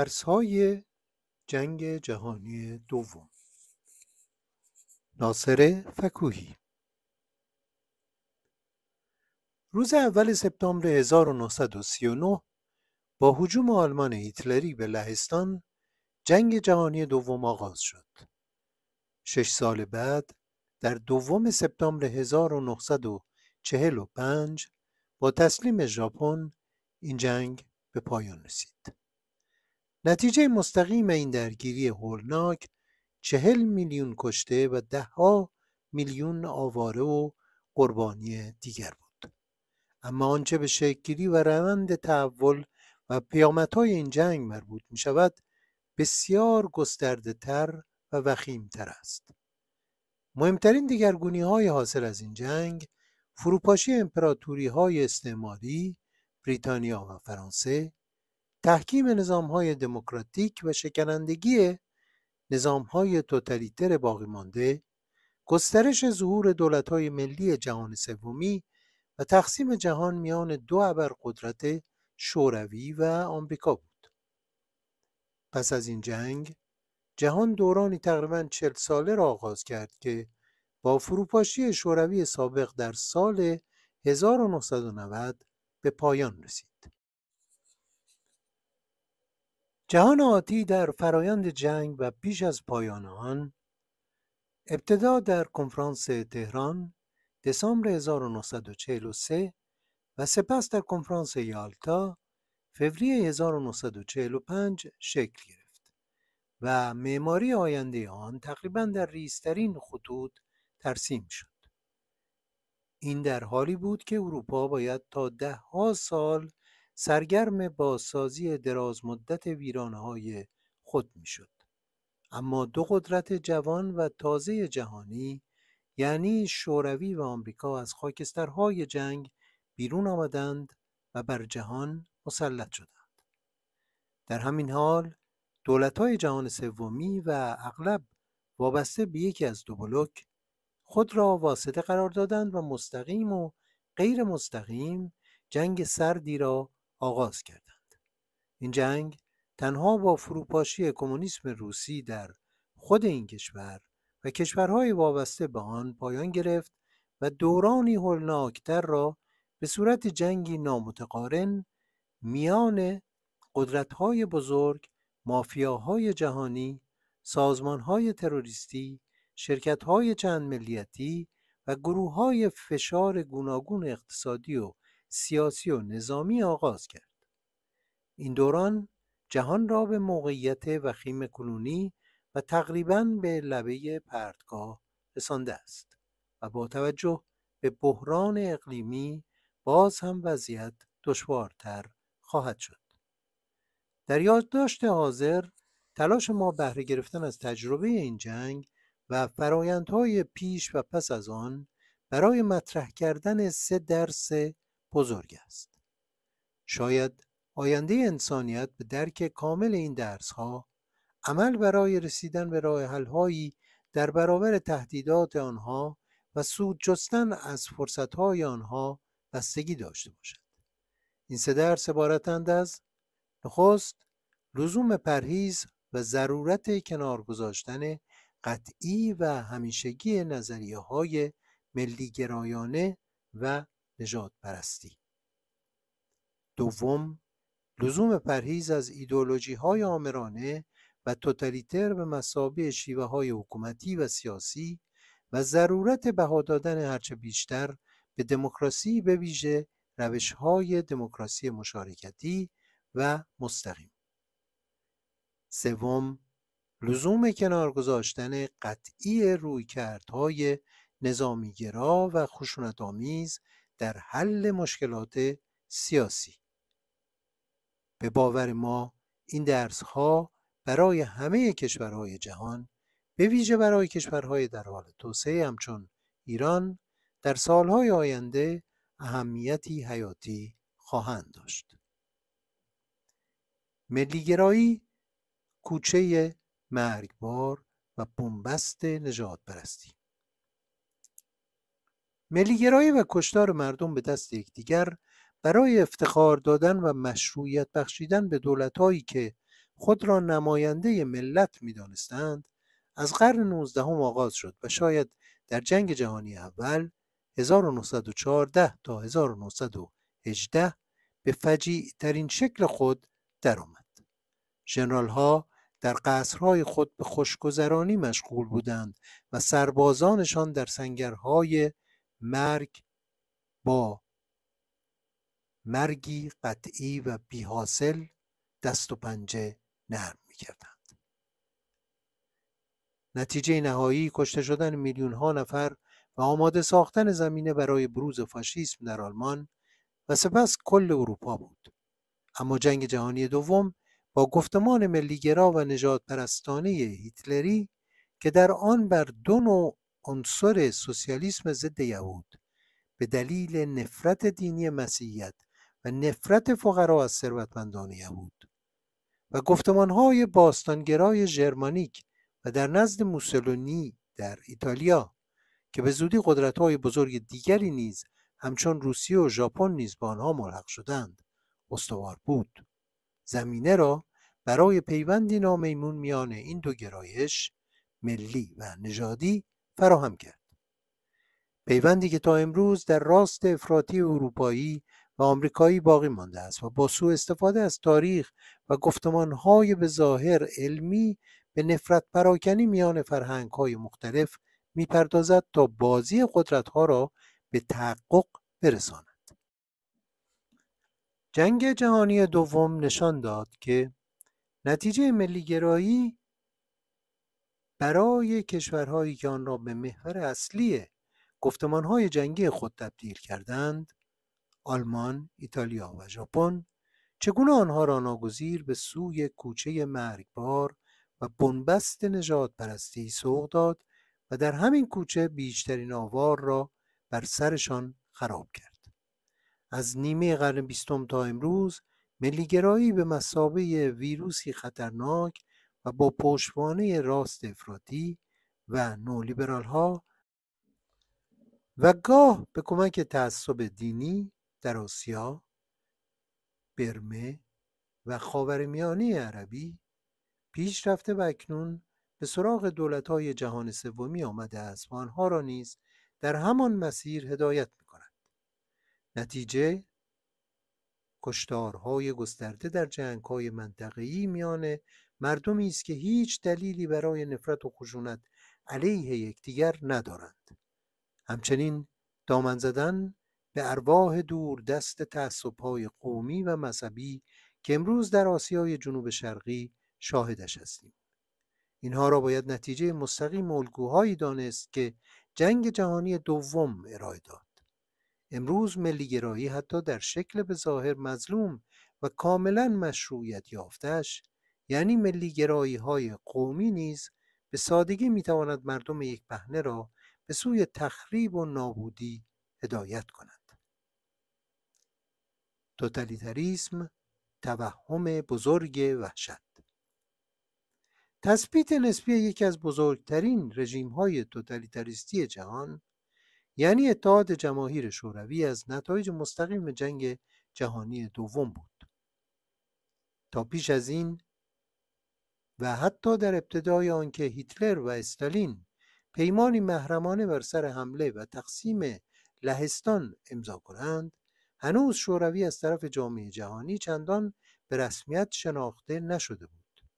درس های جنگ جهانی دوم ناصر فکوهی روز اول سپتامبر 1939 با حجوم آلمان هیتلری به لهستان جنگ جهانی دوم آغاز شد. شش سال بعد در دوم سپتامبر 1945 با تسلیم ژاپن این جنگ به پایان رسید. نتیجه مستقیم این درگیری هولناک چهل میلیون کشته و دهها میلیون آواره و قربانی دیگر بود اما آنچه به شکلی و روند تحول و پیامدهای این جنگ مربوط می شود بسیار گسترده تر و وخیم تر است مهمترین دیگرگونی های حاصل از این جنگ فروپاشی امپراتوری های استعماری بریتانیا و فرانسه تحکیم های دموکراتیک و شکنندگی نظامهای توتالیتر باقی مانده گسترش ظهور های ملی جهان سومی و تقسیم جهان میان دو قدرت شوروی و آمریکا بود پس از این جنگ جهان دورانی تقریبا چل ساله را آغاز کرد که با فروپاشی شوروی سابق در سال 1990 به پایان رسید جهان آتی در فرایند جنگ و پیش از پایان آن ابتدا در کنفرانس تهران دسامبر 1943 و سپس در کنفرانس یالتا فوریه 1945 شکل گرفت و معماری آینده آن تقریبا در ریزترین خطوط ترسیم شد. این در حالی بود که اروپا باید تا دهها سال سرگرم بازسازی درازمدت ویرانهای خود میشد اما دو قدرت جوان و تازه جهانی یعنی شوروی و آمریکا از خاکسترهای جنگ بیرون آمدند و بر جهان مسلط شدند در همین حال های جهان سومی و اغلب وابسته به یکی از دو بلوک خود را واسطه قرار دادند و مستقیم و غیر مستقیم جنگ سردی را آغاز کردند این جنگ تنها با فروپاشی کمونیسم روسی در خود این کشور و کشورهای وابسته به آن پایان گرفت و دورانی هولناکتر را به صورت جنگی نامتقارن میان قدرتهای بزرگ، مافیاهای جهانی، سازمانهای تروریستی، شرکتهای چند ملیتی و گروه فشار گوناگون اقتصادی و سیاسی و نظامی آغاز کرد. این دوران جهان را به موقعیت وخیم کنونی و تقریبا به لبه پردگاه رسانده است و با توجه به بحران اقلیمی باز هم وضعیت دشوارتر خواهد شد. در یادداشت حاضر تلاش ما بهره گرفتن از تجربه این جنگ و فرایندهای پیش و پس از آن برای مطرح کردن سه درس بزرگ است. شاید آینده انسانیت به درک کامل این درسها عمل برای رسیدن به راه هایی در برابر تهدیدات آنها و سود جستن از های آنها بستگی داشته باشد. این سه درس عبارتند از نخست لزوم پرهیز و ضرورت کنار گذاشتن قطعی و همیشگی نظریه های گرایانه و نجات پرستی دوم لزوم پرهیز از ایدولوژی های آمرانه و توتالیتر به مسابه شیوه های حکومتی و سیاسی و ضرورت بها دادن هرچه بیشتر به دموکراسی به ویژه روش های دموکراسی مشارکتی و مستقیم سوم لزوم کنار گذاشتن قطعی رویکردهای نظامیگرا و آمیز، در حل مشکلات سیاسی به باور ما این درس ها برای همه کشورهای جهان به ویژه برای کشورهای در حال توسعه همچون ایران در سالهای آینده اهمیتی حیاتی خواهند داشت ملیگرایی کوچه مرگبار و بنبست نجات پرستی ملیگرایی و کشتار مردم به دست یکدیگر برای افتخار دادن و مشروعیت بخشیدن به دولتهایی که خود را نماینده ملت میدانستند از قرن 19 هم آغاز شد و شاید در جنگ جهانی اول 1914 تا 1918 به فجیع ترین شکل خود درآمد. جنرال ها در قصرهای خود به خوشگذرانی مشغول بودند و سربازانشان در سنگرهای مرگ با مرگی قطعی و بیحاصل دست و پنجه نرم کردند نتیجه نهایی کشته شدن میلیون ها نفر و آماده ساختن زمینه برای بروز فاشیسم در آلمان و سپس کل اروپا بود اما جنگ جهانی دوم با گفتمان ملیگرا و نجات پرستانه هیتلری که در آن بر دو نوع عنصر سوسیالیسم ضد یهود به دلیل نفرت دینی مسیحیت و نفرت فقرا از ثروتمندان یهود و گفتمانهای باستانگرای ژرمانیک و در نزد موسولونی در ایتالیا که به زودی قدرتهای بزرگ دیگری نیز همچون روسیه و ژاپن نیز به آنها ملحق شدند استوار بود زمینه را برای پیوندی نامیمون میان این دو گرایش ملی و نژادی فراهم کرد پیوندی که تا امروز در راست افراطی اروپایی و آمریکایی باقی مانده است و با سوء استفاده از تاریخ و گفتمانهای به ظاهر علمی به نفرت پراکنی میان فرهنگهای مختلف میپردازد تا بازی قدرتها را به تحقق برساند جنگ جهانی دوم نشان داد که نتیجه ملیگرایی برای کشورهایی که آن را به محور اصلی گفتمانهای جنگی خود تبدیل کردند آلمان، ایتالیا و ژاپن چگونه آنها را ناگزیر به سوی کوچه مرگبار و بنبست نجات پرستی سوق داد و در همین کوچه بیشترین آوار را بر سرشان خراب کرد. از نیمه قرن بیستم تا امروز ملیگرایی به مسابه ویروسی خطرناک و با پشتوانه راست افراطی و نولیبرال ها و گاه به کمک تعصب دینی در آسیا، برمه و خاورمیانه عربی پیش رفته و اکنون به سراغ دولت های جهان سومی آمده است و آنها را نیز در همان مسیر هدایت می نتیجه کشتارهای گسترده در جنگهای منطقه‌ای میان مردمی است که هیچ دلیلی برای نفرت و خشونت علیه یکدیگر ندارند همچنین دامن زدن به ارواح دور دست تعصبهای قومی و مذهبی که امروز در آسیای جنوب شرقی شاهدش هستیم اینها را باید نتیجه مستقیم الگوهایی دانست که جنگ جهانی دوم ارائه داد امروز ملیگرایی حتی در شکل به ظاهر مظلوم و کاملا مشروعیت یافتش یعنی ملی گرایی های قومی نیز به سادگی می تواند مردم یک پهنه را به سوی تخریب و نابودی هدایت کند. توتالیتریسم توهم بزرگ وحشت تثبیت نسبی یکی از بزرگترین رژیم های توتالیتریستی جهان یعنی اتحاد جماهیر شوروی از نتایج مستقیم جنگ جهانی دوم بود تا پیش از این و حتی در ابتدای آنکه هیتلر و استالین پیمانی محرمانه بر سر حمله و تقسیم لهستان امضا کنند هنوز شوروی از طرف جامعه جهانی چندان به رسمیت شناخته نشده بود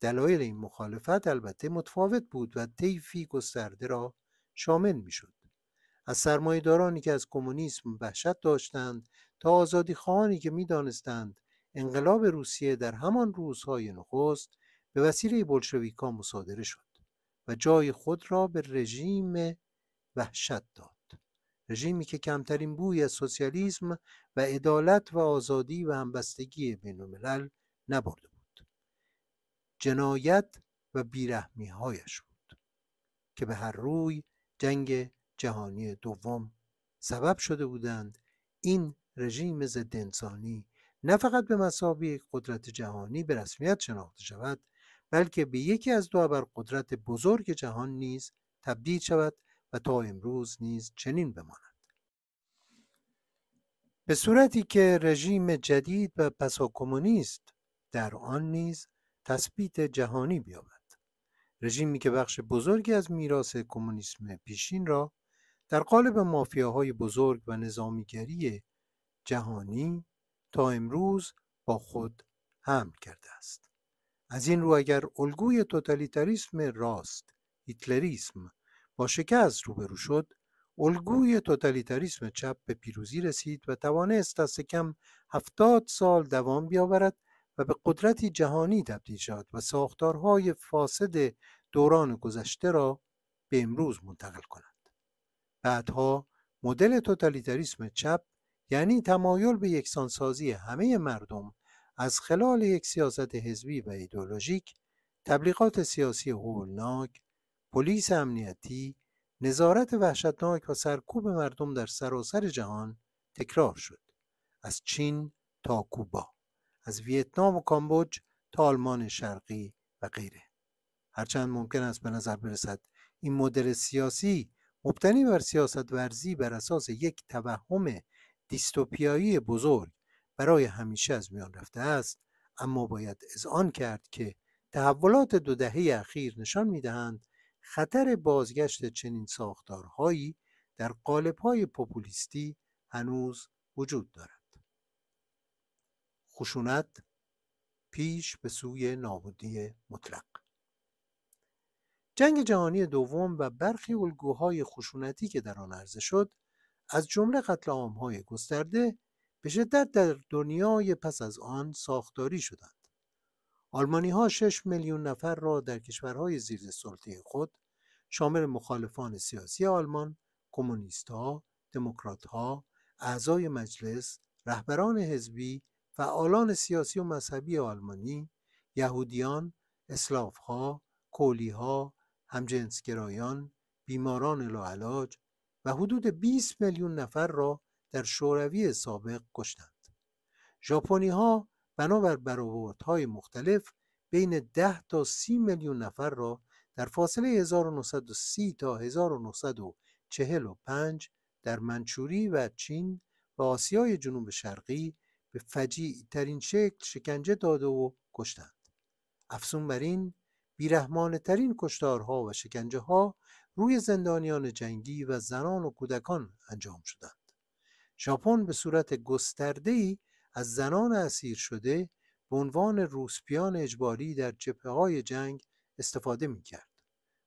دلایل این مخالفت البته متفاوت بود و طیفی گسترده را شامل میشد از سرمایهدارانی که از کمونیسم وحشت داشتند تا آزادی خواهانی که میدانستند انقلاب روسیه در همان روزهای نخست به وسیله بلشویکا مصادره شد و جای خود را به رژیم وحشت داد رژیمی که کمترین بوی از سوسیالیسم و عدالت و آزادی و همبستگی بین الملل نبرده بود جنایت و بیرحمی هایش بود که به هر روی جنگ جهانی دوم سبب شده بودند این رژیم ضد انسانی نه فقط به مسابقه قدرت جهانی به رسمیت شناخته شود بلکه به یکی از دو قدرت بزرگ جهان نیز تبدیل شود و تا امروز نیز چنین بماند به صورتی که رژیم جدید و کمونیست در آن نیز تثبیت جهانی بیابد رژیمی که بخش بزرگی از میراث کمونیسم پیشین را در قالب مافیاهای بزرگ و نظامیگری جهانی تا امروز با خود حمل کرده است از این رو اگر الگوی توتالیتاریسم راست هیتلریسم با شکست روبرو شد الگوی توتالیتاریسم چپ به پیروزی رسید و توانست دست کم هفتاد سال دوام بیاورد و به قدرتی جهانی تبدیل شد و ساختارهای فاسد دوران گذشته را به امروز منتقل کند. بعدها مدل توتالیتاریسم چپ یعنی تمایل به یکسانسازی همه مردم از خلال یک سیاست حزبی و ایدولوژیک تبلیغات سیاسی هولناک پلیس امنیتی نظارت وحشتناک و سرکوب مردم در سراسر جهان تکرار شد از چین تا کوبا از ویتنام و کامبوج تا آلمان شرقی و غیره هرچند ممکن است به نظر برسد این مدل سیاسی مبتنی بر سیاست ورزی بر اساس یک توهم دیستوپیایی بزرگ برای همیشه از میان رفته است اما باید آن کرد که تحولات دو دهه اخیر نشان دهند خطر بازگشت چنین ساختارهایی در قالبهای پوپولیستی هنوز وجود دارد خشونت پیش به سوی نابودی مطلق جنگ جهانی دوم و برخی الگوهای خشونتی که در آن عرضه شد از جمله قتل عامهای گسترده به شدت در دنیای پس از آن ساختاری شدند. آلمانی ها 6 میلیون نفر را در کشورهای زیر سلطه خود شامل مخالفان سیاسی آلمان، کمونیستها، دموکراتها، اعضای مجلس، رهبران حزبی، فعالان سیاسی و مذهبی آلمانی، یهودیان، کولی ها، همجنسگرایان، بیماران لاعلاج و حدود 20 میلیون نفر را در شوروی سابق کشتند ژاپنی ها بنابر برآوردهای مختلف بین 10 تا 30 میلیون نفر را در فاصله 1930 تا 1945 در منچوری و چین و آسیای جنوب شرقی به فجیع ترین شکل شکنجه داده و کشتند. افسون بر این بیرحمانه ترین کشتارها و شکنجه ها روی زندانیان جنگی و زنان و کودکان انجام شدند. ژاپن به صورت ای از زنان اسیر شده به عنوان روسپیان اجباری در جبهه های جنگ استفاده می کرد.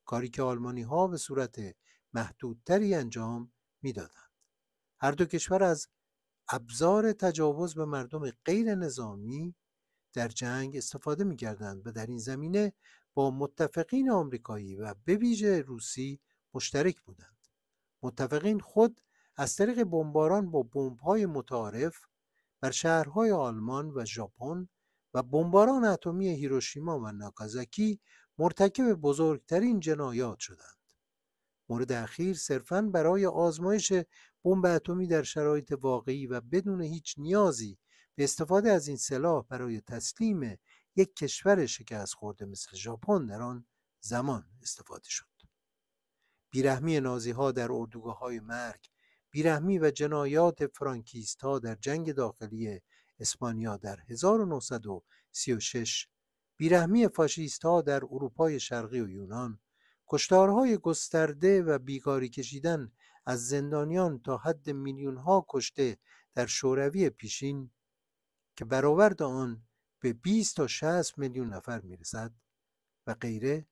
کاری که آلمانی ها به صورت محدودتری انجام میدادند. هر دو کشور از ابزار تجاوز به مردم غیر نظامی در جنگ استفاده می کردند و در این زمینه با متفقین آمریکایی و به ویژه روسی مشترک بودند. متفقین خود از طریق بمباران با بمب‌های متعارف بر شهرهای آلمان و ژاپن و بمباران اتمی هیروشیما و ناکازاکی مرتکب بزرگترین جنایات شدند. مورد اخیر صرفاً برای آزمایش بمب اتمی در شرایط واقعی و بدون هیچ نیازی به استفاده از این سلاح برای تسلیم یک کشور شکست خورده مثل ژاپن در آن زمان استفاده شد. بیرحمی نازی ها در اردوگاه های مرگ بیرحمی و جنایات ها در جنگ داخلی اسپانیا در 1936 بیرحمی فاشیست ها در اروپای شرقی و یونان کشتارهای گسترده و بیگاری کشیدن از زندانیان تا حد میلیون ها کشته در شوروی پیشین که برآورد آن به 20 تا 60 میلیون نفر میرسد و غیره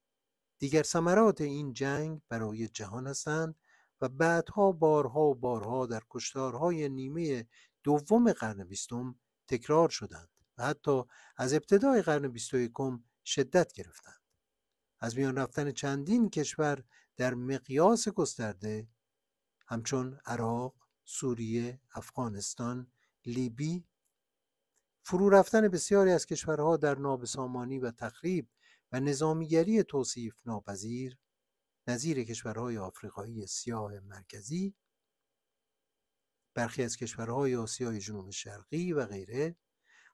دیگر ثمرات این جنگ برای جهان هستند و بعدها بارها و بارها در کشتارهای نیمه دوم قرن بیستم تکرار شدند و حتی از ابتدای قرن بیست شدت گرفتند. از میان رفتن چندین کشور در مقیاس گسترده همچون عراق، سوریه، افغانستان، لیبی فرو رفتن بسیاری از کشورها در نابسامانی و تخریب و نظامیگری توصیف ناپذیر نظیر کشورهای آفریقایی سیاه مرکزی برخی از کشورهای آسیای جنوب شرقی و غیره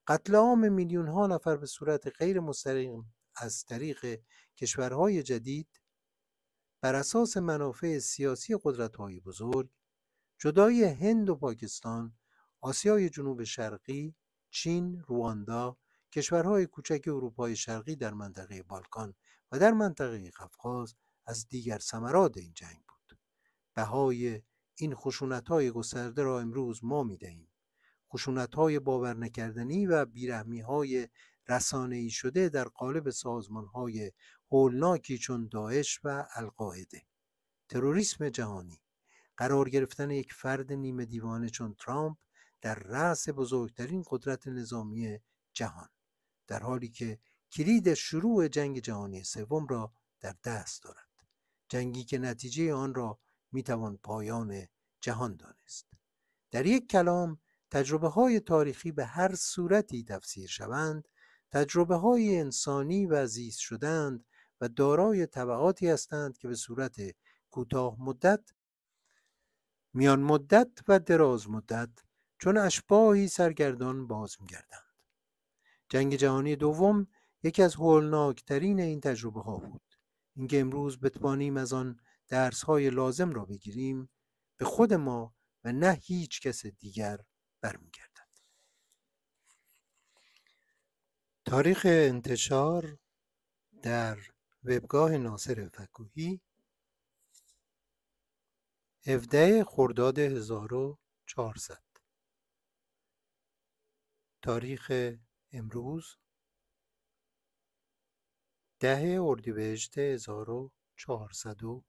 قتل عام میلیون ها نفر به صورت غیر مستقیم از طریق کشورهای جدید بر اساس منافع سیاسی های بزرگ جدای هند و پاکستان آسیای جنوب شرقی چین، رواندا، کشورهای کوچک اروپای شرقی در منطقه بالکان و در منطقه قفقاز از دیگر ثمرات این جنگ بود بهای این خشونت های گسترده را امروز ما می دهیم خشونت های باور نکردنی و بیرحمی های رسانه شده در قالب سازمان های هولناکی چون داعش و القاعده تروریسم جهانی قرار گرفتن یک فرد نیمه دیوانه چون ترامپ در رأس بزرگترین قدرت نظامی جهان در حالی که کلید شروع جنگ جهانی سوم را در دست دارد جنگی که نتیجه آن را میتوان پایان جهان دانست در یک کلام تجربه های تاریخی به هر صورتی تفسیر شوند تجربه های انسانی و زیست شدند و دارای طبعاتی هستند که به صورت کوتاه مدت میان مدت و دراز مدت چون اشباهی سرگردان باز میگردند جنگ جهانی دوم یکی از هولناکترین این تجربه ها بود اینکه امروز بتوانیم از آن درس های لازم را بگیریم به خود ما و نه هیچ کس دیگر برمیگردد تاریخ انتشار در وبگاه ناصر فکوهی 17 خرداد 1400 تاریخ امروز ده اردیبهشت 1401